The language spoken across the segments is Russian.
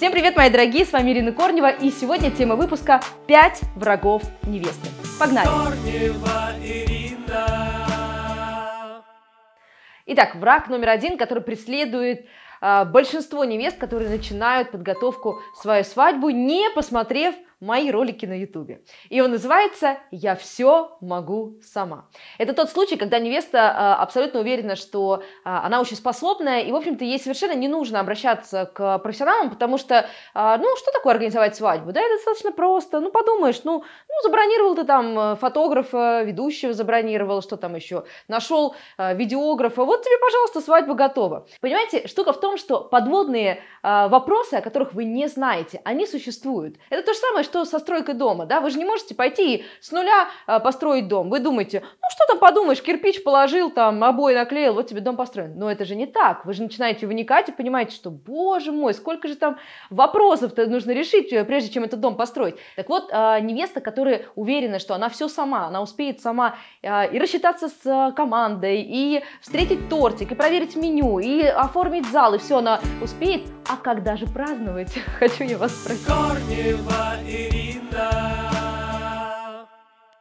Всем привет, мои дорогие, с вами Ирина Корнева, и сегодня тема выпуска «Пять врагов невесты». Погнали! Корнева Ирина. Итак, враг номер один, который преследует а, большинство невест, которые начинают подготовку свою свадьбу, не посмотрев мои ролики на ютубе. И он называется «Я все могу сама». Это тот случай, когда невеста а, абсолютно уверена, что а, она очень способная, и, в общем-то, ей совершенно не нужно обращаться к профессионалам, потому что, а, ну, что такое организовать свадьбу? Да, это достаточно просто, ну, подумаешь, ну, ну забронировал ты там э, фотографа, ведущего забронировал, что там еще, нашел видеографа, вот тебе, пожалуйста, свадьба готова. Понимаете, штука в том, что подводные вопросы, о которых вы не знаете, они существуют. Это то же самое, что со стройкой дома, да, вы же не можете пойти и с нуля а, построить дом. Вы думаете, ну что там подумаешь, кирпич положил, там обои наклеил, вот тебе дом построен. Но это же не так. Вы же начинаете вникать и понимаете, что, боже мой, сколько же там вопросов-то нужно решить, э, прежде чем этот дом построить. Так вот, а, невеста, которая уверена, что она все сама, она успеет сама а, и рассчитаться с командой, и встретить тортик, и проверить меню, и оформить зал, и все она успеет. А когда же праздновать? Хочу я вас спросить. Корнева и Екатерина.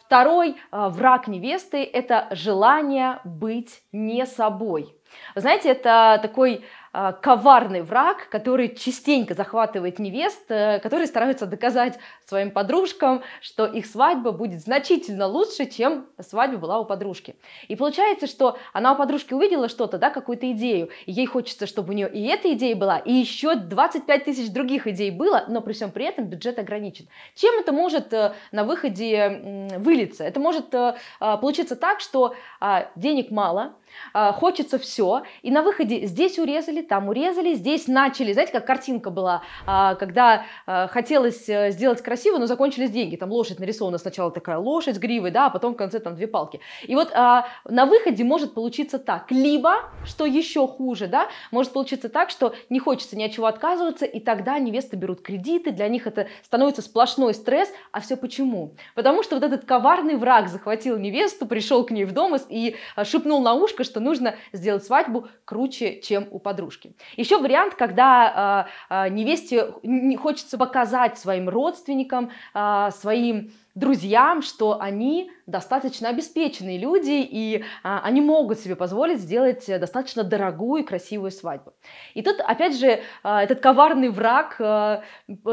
Второй э, враг невесты – это желание быть не собой. Знаете, это такой Э, коварный враг, который частенько захватывает невест, э, которые стараются доказать своим подружкам, что их свадьба будет значительно лучше, чем свадьба была у подружки. И получается, что она у подружки увидела что-то, да, какую-то идею, и ей хочется, чтобы у нее и эта идея была, и еще 25 тысяч других идей было, но при всем при этом бюджет ограничен. Чем это может э, на выходе вылиться? Это может получиться так, что а, денег мало, а, хочется все, и на выходе здесь урезали, урезали, там урезали, здесь начали, знаете, как картинка была, а, когда а, хотелось э, сделать красиво, но закончились деньги, там лошадь нарисована сначала такая лошадь с гривой, да, а потом в конце там две палки. И вот а, на выходе может получиться так, либо, что еще хуже, да, может получиться так, что не хочется ни от чего отказываться, и тогда невесты берут кредиты, для них это становится сплошной стресс, а все почему? Потому что вот этот коварный враг захватил невесту, пришел к ней в дом и шепнул на ушко, что нужно сделать свадьбу круче, чем у подруги подружки. Еще вариант, когда а, а, невесте хочется показать своим родственникам, а, своим друзьям, что они достаточно обеспеченные люди, и а, они могут себе позволить сделать достаточно дорогую и красивую свадьбу. И тут, опять же, а, этот коварный враг а,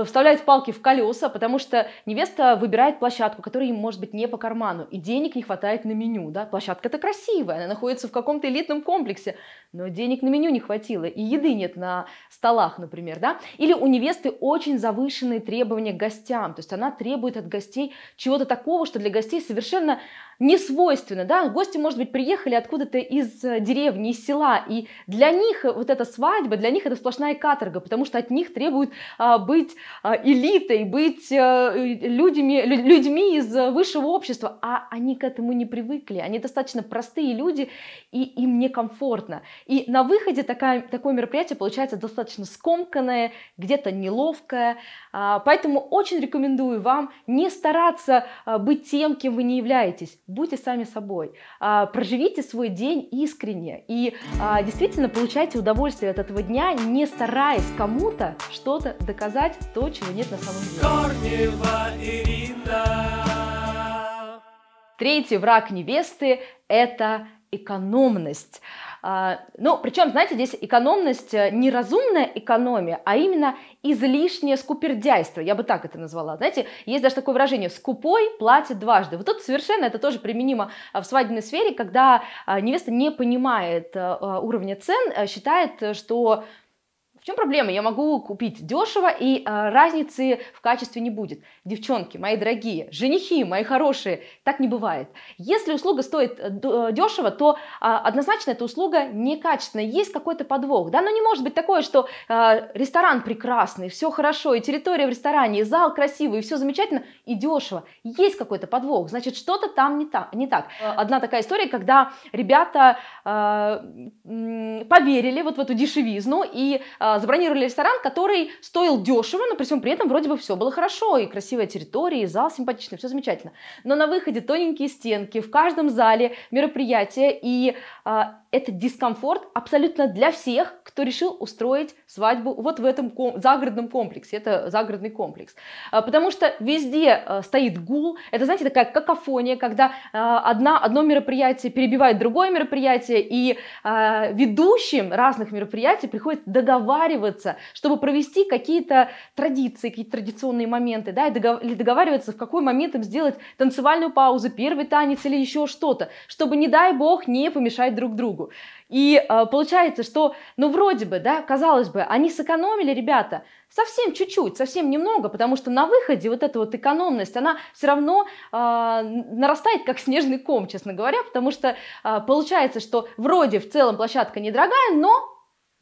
вставляет палки в колеса, потому что невеста выбирает площадку, которая им, может быть, не по карману, и денег не хватает на меню. Да? Площадка-то красивая, она находится в каком-то элитном комплексе, но денег на меню не хватило, и еды нет на столах, например. Да? Или у невесты очень завышенные требования к гостям, то есть она требует от гостей чего-то такого, что для гостей совершенно не свойственно, да, гости, может быть, приехали откуда-то из э, деревни, из села, и для них э, вот эта свадьба, для них это сплошная каторга, потому что от них требуют а, быть а, элитой, быть а, людьми, людьми из высшего общества, а они к этому не привыкли, они достаточно простые люди, и им некомфортно. И на выходе такая, такое мероприятие получается достаточно скомканное, где-то неловкое, а, поэтому очень рекомендую вам не стараться а, быть тем, кем вы не являетесь, Будьте сами собой, а, проживите свой день искренне и а, действительно получайте удовольствие от этого дня, не стараясь кому-то что-то доказать, то, чего нет на самом деле. Корнева Ирина. Третий враг невесты – это экономность. А, ну, причем, знаете, здесь экономность э, не разумная экономия, а именно излишнее скупердяйство, я бы так это назвала. Знаете, есть даже такое выражение «скупой платит дважды». Вот тут совершенно это тоже применимо э, в свадебной сфере, когда э, невеста не понимает уровня цен, считает, что в чем проблема? Я могу купить дешево, и а, разницы в качестве не будет. Девчонки, мои дорогие, женихи, мои хорошие, так не бывает. Если услуга стоит э, дешево, э, то а, однозначно эта услуга некачественная. Есть какой-то подвох, да? Но не может быть такое, что а, ресторан прекрасный, все хорошо, и территория в ресторане, и зал красивый, и все замечательно, и дешево. Есть какой-то подвох, значит, что-то там не, та, не так. А. Одна такая история, когда ребята э, поверили вот в эту дешевизну и э, а, забронировали ресторан, который стоил дешево, но при всем при этом вроде бы все было хорошо, и красивая территория, и зал симпатичный, все замечательно. Но на выходе тоненькие стенки, в каждом зале мероприятия и а, это дискомфорт абсолютно для всех, кто решил устроить свадьбу вот в этом ком- загородном комплексе. Это загородный комплекс. А, потому что везде а, стоит гул. Это, знаете, такая какофония, когда а, одна, одно мероприятие перебивает другое мероприятие, и ведущим разных мероприятий приходится договариваться, чтобы провести какие-то традиции, какие-то традиционные моменты, да, или договариваться, в какой момент им сделать танцевальную паузу, первый танец или еще что-то, чтобы, не дай бог, не помешать друг другу. И э, получается, что, ну, вроде бы, да, казалось бы, они сэкономили, ребята, совсем чуть-чуть, совсем немного, потому что на выходе вот эта вот экономность, она все равно э, нарастает как снежный ком, честно говоря, потому что э, получается, что вроде в целом площадка недорогая, но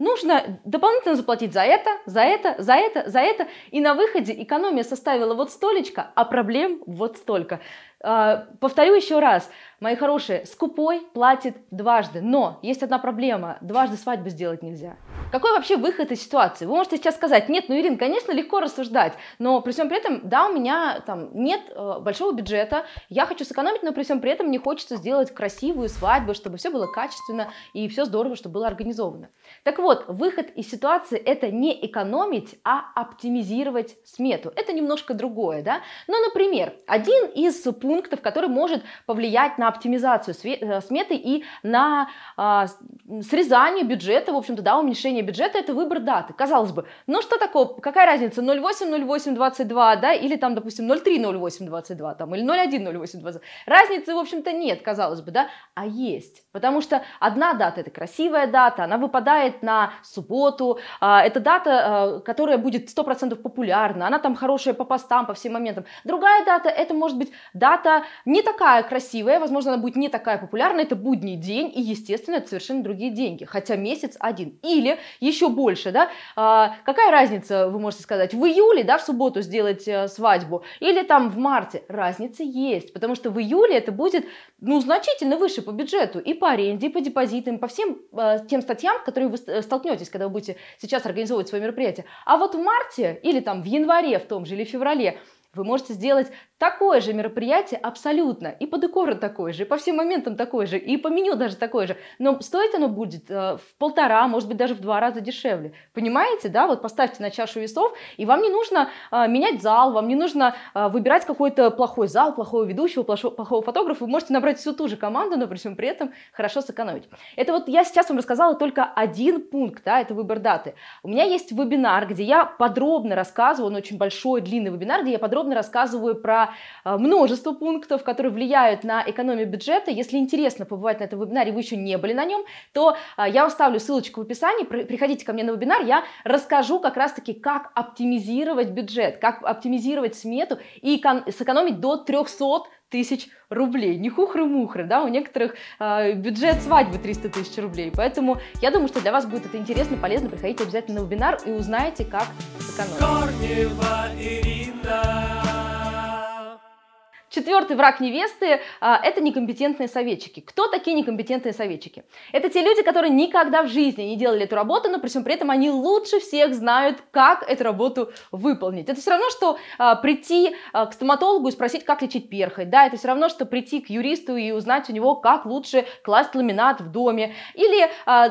Нужно дополнительно заплатить за это, за это, за это, за это. И на выходе экономия составила вот столечко, а проблем вот столько. А, повторю еще раз, мои хорошие, скупой платит дважды, но есть одна проблема, дважды свадьбу сделать нельзя. Какой вообще выход из ситуации? Вы можете сейчас сказать, нет, ну, Ирин, конечно, легко рассуждать, но при всем при этом, да, у меня там нет э, большого бюджета, я хочу сэкономить, но при всем при этом мне хочется сделать красивую свадьбу, чтобы все было качественно и все здорово, чтобы было организовано. Так вот, выход из ситуации – это не экономить, а оптимизировать смету. Это немножко другое, да? Ну, например, один из пунктов пунктов, который может повлиять на оптимизацию э, сметы и на а, срезание бюджета, в общем-то, да, уменьшение бюджета, это выбор даты. Казалось бы, ну что такое, какая разница, 08, 08, 22, да, или там, допустим, 03, 08, 22, там, или 01, 08, 22. Разницы, в общем-то, нет, казалось бы, да, а есть. Потому что одна дата – это красивая дата, она выпадает на субботу, а, это дата, а, которая будет 100% популярна, она там хорошая по постам, по всем моментам. Другая дата – это может быть дата, дата не такая красивая, возможно, она будет не такая популярная, это будний день, и, естественно, это совершенно другие деньги, хотя месяц один. Или еще больше, да, а, какая разница, вы можете сказать, в июле, да, в субботу сделать а, свадьбу, или там в марте, разница есть, потому что в июле это будет, ну, значительно выше по бюджету, и по аренде, и по депозитам, по всем а, тем статьям, которые вы э, столкнетесь, когда вы будете сейчас организовывать свое мероприятие. А вот в марте или там в январе в том же, или в феврале, вы можете сделать Такое же мероприятие абсолютно, и по декору такое же, и по всем моментам такое же, и по меню даже такое же, но стоить оно будет э, в полтора, может быть, даже в два раза дешевле. Понимаете, да? Вот поставьте на чашу весов, и вам не нужно э, менять зал, вам не нужно э, выбирать какой-то плохой зал, плохого ведущего, плохо, плохого фотографа, вы можете набрать всю ту же команду, но при всем при этом хорошо сэкономить. Это вот я сейчас вам рассказала только один пункт, да, это выбор даты. У меня есть вебинар, где я подробно рассказываю, он очень большой, длинный вебинар, где я подробно рассказываю про Э, множество пунктов, которые влияют на экономию бюджета. Если интересно побывать на этом вебинаре, вы еще не были на нем, то э, я оставлю ссылочку в описании, приходите ко мне на вебинар, я расскажу как раз-таки, как оптимизировать бюджет, как оптимизировать смету и сэкономить до 300 тысяч рублей. Не хухры-мухры, да, у некоторых э, бюджет свадьбы 300 тысяч рублей. Поэтому я думаю, что для вас будет это интересно, полезно. Приходите обязательно на вебинар и узнаете, как сэкономить. Четвертый враг невесты а, это некомпетентные советчики. Кто такие некомпетентные советчики? Это те люди, которые никогда в жизни не делали эту работу, но при всем при этом они лучше всех знают, как эту работу выполнить. Это все равно, что а, прийти а, к стоматологу и спросить, как лечить перхоть. Да, это все равно, что прийти к юристу и узнать у него, как лучше класть ламинат в доме. Или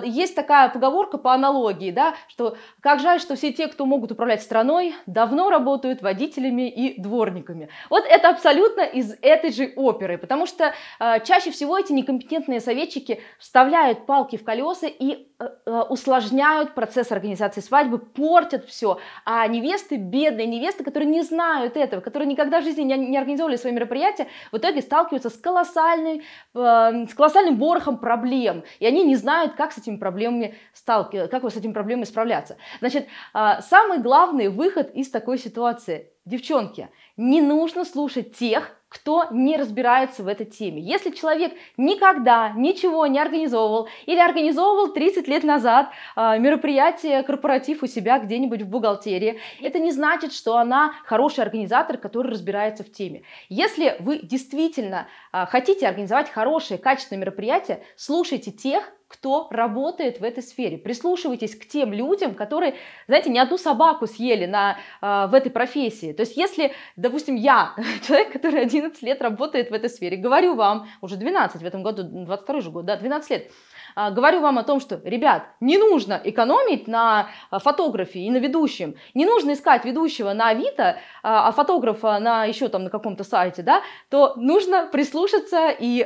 есть такая поговорка по аналогии, да, что как жаль, что все те, кто могут управлять страной, давно работают водителями и дворниками. Вот это абсолютно из этой же оперы, потому что э, чаще всего эти некомпетентные советчики вставляют палки в колеса и э, э усложняют процесс организации свадьбы, портят все, а невесты, бедные невесты, которые не знают этого, которые никогда в жизни не, не организовывали свои мероприятия, в итоге сталкиваются с, колоссальной, э, с колоссальным ворохом проблем, и они не знают, как с этими проблемами сталкиваться, э, как вот с этими проблемами справляться. Значит, э, самый главный выход из такой ситуации Девчонки, не нужно слушать тех, кто не разбирается в этой теме. Если человек никогда ничего не организовывал или организовывал 30 лет назад э, мероприятие, корпоратив у себя где-нибудь в бухгалтерии, это не значит, что она хороший организатор, который разбирается в теме. Если вы действительно э, хотите организовать хорошее, качественное мероприятие, слушайте тех, кто работает в этой сфере. Прислушивайтесь к тем людям, которые, знаете, не одну собаку съели на, э, в этой профессии. То есть если, допустим, я, человек, который один 11 лет работает в этой сфере. Говорю вам, уже 12 в этом году, 22 же год, да, 12 лет. А, говорю вам о том, что, ребят, не нужно экономить на а, фотографии и на ведущем, не нужно искать ведущего на Авито, а, а фотографа на еще там на каком-то сайте, да, то нужно прислушаться и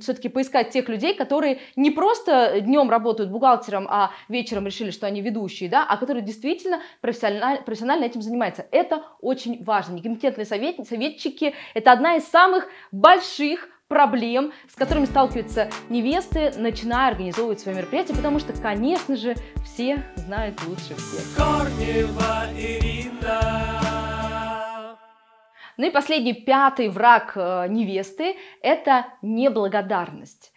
все-таки поискать тех людей, которые не просто днем работают бухгалтером, а вечером решили, что они ведущие, да, а которые действительно профессионально, профессионально этим занимаются. Это очень важно. Некомпетентные совет, советчики – это одна из самых больших проблем, с которыми сталкиваются невесты, начиная организовывать свое мероприятие, потому что, конечно же, все знают лучше всех. Корнева Ирина. Ну и последний, пятый враг э, невесты – это неблагодарность.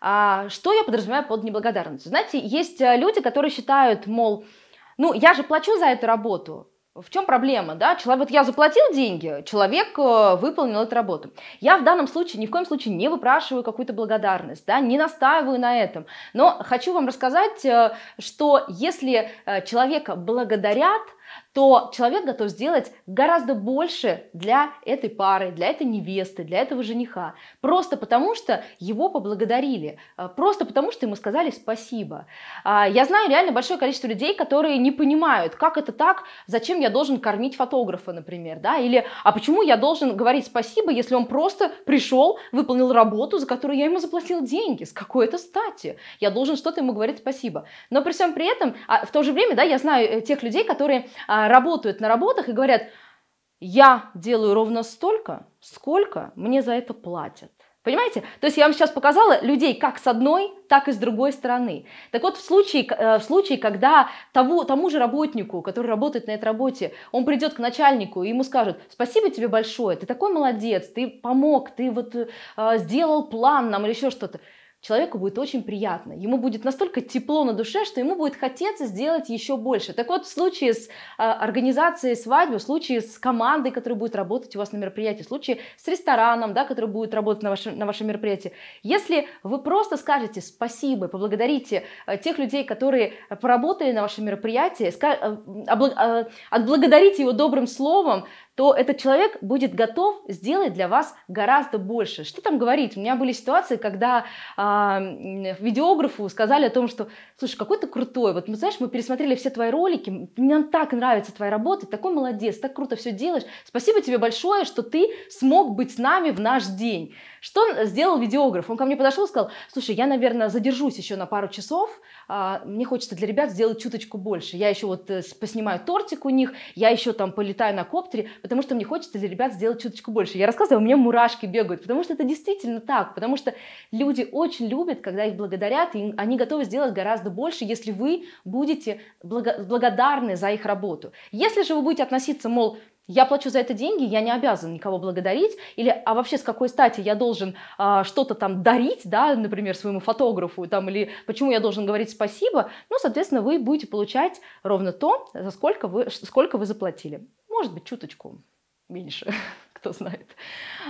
А, что я подразумеваю под неблагодарностью? Знаете, есть э, люди, которые считают, мол, ну, я же плачу за эту работу, в чем проблема, да? Человек, вот я заплатил деньги, человек э, выполнил эту работу. Я в данном случае ни в коем случае не выпрашиваю какую-то благодарность, да, не настаиваю на этом. Но хочу вам рассказать, э, что если э, человека благодарят, то человек готов сделать гораздо больше для этой пары, для этой невесты, для этого жениха. Просто потому, что его поблагодарили, э, просто потому, что ему сказали спасибо. А, я знаю реально большое количество людей, которые не понимают, как это так, зачем я должен кормить фотографа, например, да, или а почему я должен говорить спасибо, если он просто пришел, выполнил работу, за которую я ему заплатил деньги, с какой это стати, я должен что-то ему говорить спасибо. Но при всем при этом, а, в то же время, да, я знаю э, тех людей, которые а, работают на работах и говорят, я делаю ровно столько, сколько мне за это платят. Понимаете? То есть я вам сейчас показала людей как с одной, так и с другой стороны. Так вот, в случае, э, в случае когда того, тому же работнику, который работает на этой работе, он придет к начальнику и ему скажут, спасибо тебе большое, ты такой молодец, ты помог, ты вот э, сделал план нам или еще что-то человеку будет очень приятно. Ему будет настолько тепло на душе, что ему будет хотеться сделать еще больше. Так вот, в случае с э, организацией свадьбы, в случае с командой, которая будет работать у вас на мероприятии, в случае с рестораном, да, который будет работать на вашем, на вашем мероприятии, если вы просто скажете спасибо, поблагодарите э, тех людей, которые поработали на вашем мероприятии, э, э, отблагодарите его добрым словом, то этот человек будет готов сделать для вас гораздо больше. Что там говорить? У меня были ситуации, когда э, видеографу сказали о том, что, слушай, какой ты крутой, вот, мы, ну, знаешь, мы пересмотрели все твои ролики, нам так нравится твоя работа, такой молодец, так круто все делаешь, спасибо тебе большое, что ты смог быть с нами в наш день. Что сделал видеограф? Он ко мне подошел и сказал, слушай, я, наверное, задержусь еще на пару часов, э, мне хочется для ребят сделать чуточку больше, я еще вот э, поснимаю тортик у них, я еще там полетаю на коптере, потому что мне хочется для ребят сделать чуточку больше. Я рассказываю, у меня мурашки бегают, потому что это действительно так, потому что люди очень любят, когда их благодарят, и они готовы сделать гораздо больше, если вы будете благо- благодарны за их работу. Если же вы будете относиться, мол, я плачу за это деньги, я не обязан никого благодарить, или а вообще с какой стати я должен а, что-то там дарить, да, например, своему фотографу, там, или почему я должен говорить спасибо, ну, соответственно, вы будете получать ровно то, за сколько вы, сколько вы заплатили. Может быть, чуточку меньше. кто знает.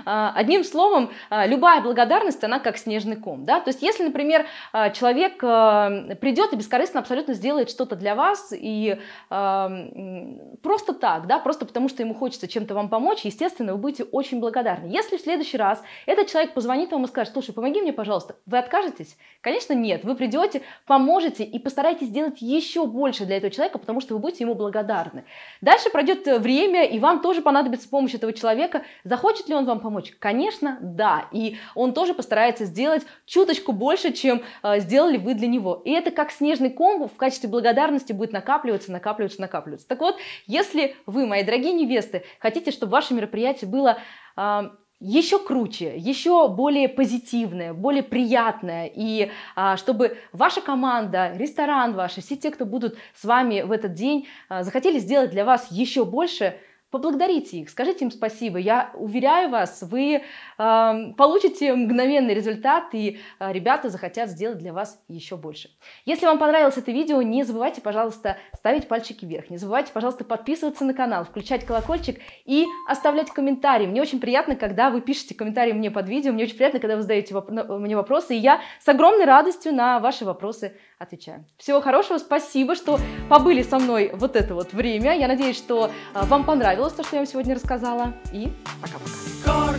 А, одним словом, а, любая благодарность, она как снежный ком. Да? То есть если, например, а, человек придет и бескорыстно абсолютно сделает что-то для вас, и просто так, да, просто потому что ему хочется чем-то вам помочь, естественно, вы будете очень благодарны. Если в следующий раз этот человек позвонит вам и скажет, слушай, помоги мне, пожалуйста, вы откажетесь? Конечно, нет. Вы придете, поможете и постарайтесь сделать еще больше для этого человека, потому что вы будете ему благодарны. Дальше пройдет э, время, и вам тоже понадобится помощь этого человека, человека. Захочет ли он вам помочь? Конечно, да. И он тоже постарается сделать чуточку больше, чем э, сделали вы для него. И это как снежный ком в качестве благодарности будет накапливаться, накапливаться, накапливаться. Так вот, если вы, мои дорогие невесты, хотите, чтобы ваше мероприятие было... Э, еще круче, еще более позитивное, более приятное. И а, чтобы ваша команда, ресторан ваш, все те, кто будут с вами в этот день, а, захотели сделать для вас еще больше – поблагодарите их, скажите им спасибо. Я уверяю вас, вы э, получите мгновенный результат, и э, ребята захотят сделать для вас еще больше. Если вам понравилось это видео, не забывайте, пожалуйста, ставить пальчики вверх, не забывайте, пожалуйста, подписываться на канал, включать колокольчик и оставлять комментарии. Мне очень приятно, когда вы пишете комментарии мне под видео, мне очень приятно, когда вы задаете воп- ну, мне вопросы, и я с огромной радостью на ваши вопросы отвечаю. Всего хорошего, спасибо, что побыли со мной вот это вот время. Я надеюсь, что а, вам понравилось то, что я вам сегодня рассказала. И пока-пока.